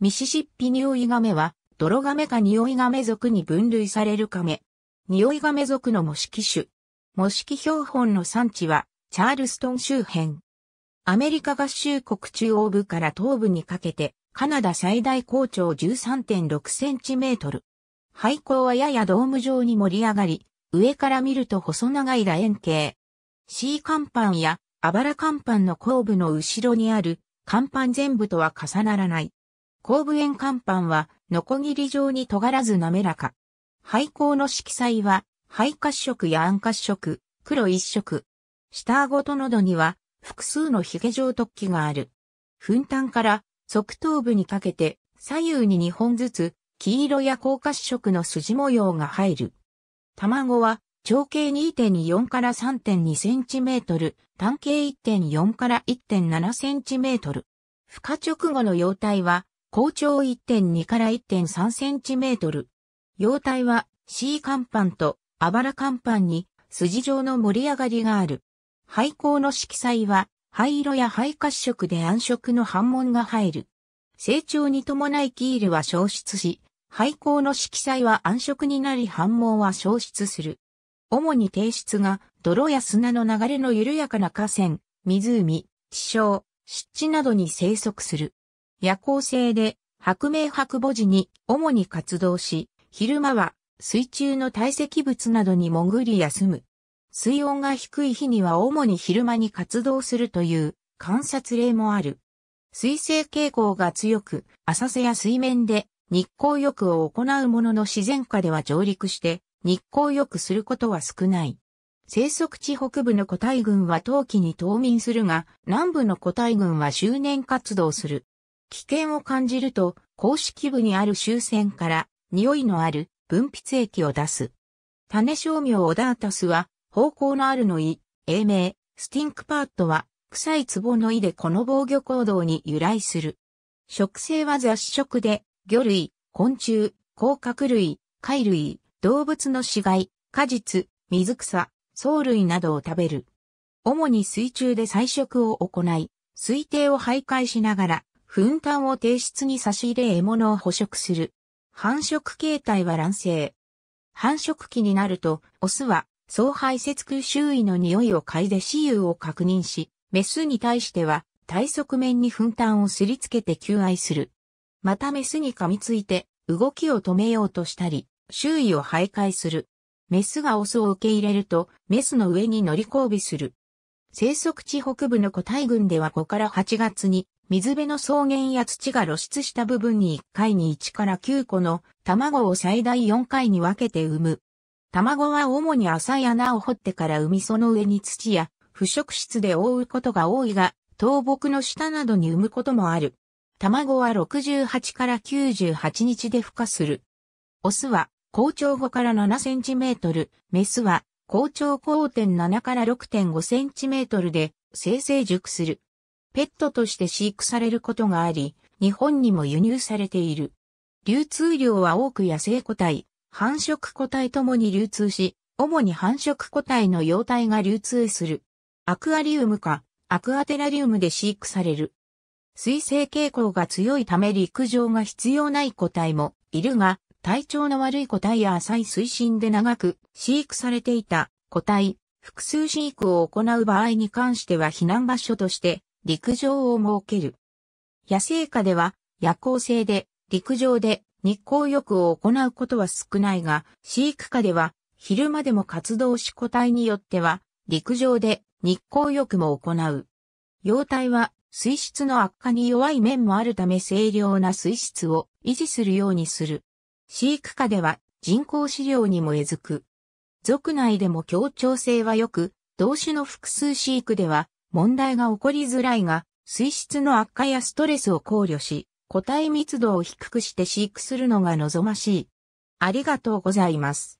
ミシシッピニオイガメは、泥ガメかニオイガメ属に分類されるカメ。ニオイガメ属の模式種。模式標本の産地は、チャールストン周辺。アメリカ合衆国中央部から東部にかけて、カナダ最大高潮13.6センチメートル。廃校はややドーム状に盛り上がり、上から見ると細長い楕円形。C 甲板やあばら甲板の後部の後ろにある甲板全部とは重ならない。後部円甲板は、ノコギリ状に尖らず滑らか。廃校の色彩は、灰褐色や暗褐色、黒一色。下顎と喉には、複数の髭状突起がある。粉端から、側頭部にかけて、左右に2本ずつ、黄色や高褐色の筋模様が入る。卵は、長径2.4から3.2センチメートル、単径1.4から1.7センチメートル。孵化直後の幼体は、高長1.2から1.3センチメートル。様体は C 甲板とあばら甲板に筋状の盛り上がりがある。廃校の色彩は灰色や灰褐色で暗色の反紋が入る。成長に伴いキールは消失し、廃校の色彩は暗色になり反紋は消失する。主に提出が泥や砂の流れの緩やかな河川、湖、地礁、湿地などに生息する。夜行性で白明白母時に主に活動し、昼間は水中の堆積物などに潜り休む。水温が低い日には主に昼間に活動するという観察例もある。水性傾向が強く、浅瀬や水面で日光浴を行うものの自然下では上陸して日光浴することは少ない。生息地北部の個体群は冬季に冬眠するが、南部の個体群は周年活動する。危険を感じると、公式部にある終戦から匂いのある分泌液を出す。種商名オダータスは、方向のあるの胃、英名、スティンクパートは、臭い壺の胃でこの防御行動に由来する。食性は雑食で、魚類、昆虫、甲殻類、貝類、動物の死骸、果実、水草、藻類などを食べる。主に水中で採食を行い、水底を徘徊しながら、粉炭を提出に差し入れ獲物を捕食する。繁殖形態は卵生。繁殖期になると、オスは、総排泄区周囲の匂いを嗅いで死雄を確認し、メスに対しては、体側面に粉炭をすりつけて求愛する。またメスに噛みついて、動きを止めようとしたり、周囲を徘徊する。メスがオスを受け入れると、メスの上に乗り交尾する。生息地北部の古代群では5から8月に水辺の草原や土が露出した部分に1回に1から9個の卵を最大4回に分けて産む。卵は主に浅い穴を掘ってから産みその上に土や腐食質で覆うことが多いが、倒木の下などに産むこともある。卵は68から98日で孵化する。オスは高長5から7センチメートル、メスは高長5.7から6.5センチメートルで生成熟する。ペットとして飼育されることがあり、日本にも輸入されている。流通量は多く野生個体、繁殖個体ともに流通し、主に繁殖個体の幼体が流通する。アクアリウムか、アクアテラリウムで飼育される。水性傾向が強いため陸上が必要ない個体もいるが、体調の悪い個体や浅い水深で長く飼育されていた個体、複数飼育を行う場合に関しては避難場所として陸上を設ける。野生下では夜行性で陸上で日光浴を行うことは少ないが、飼育下では昼間でも活動し個体によっては陸上で日光浴も行う。幼体は水質の悪化に弱い面もあるため清涼な水質を維持するようにする。飼育下では人工飼料にもえずく。族内でも協調性は良く、同種の複数飼育では問題が起こりづらいが、水質の悪化やストレスを考慮し、個体密度を低くして飼育するのが望ましい。ありがとうございます。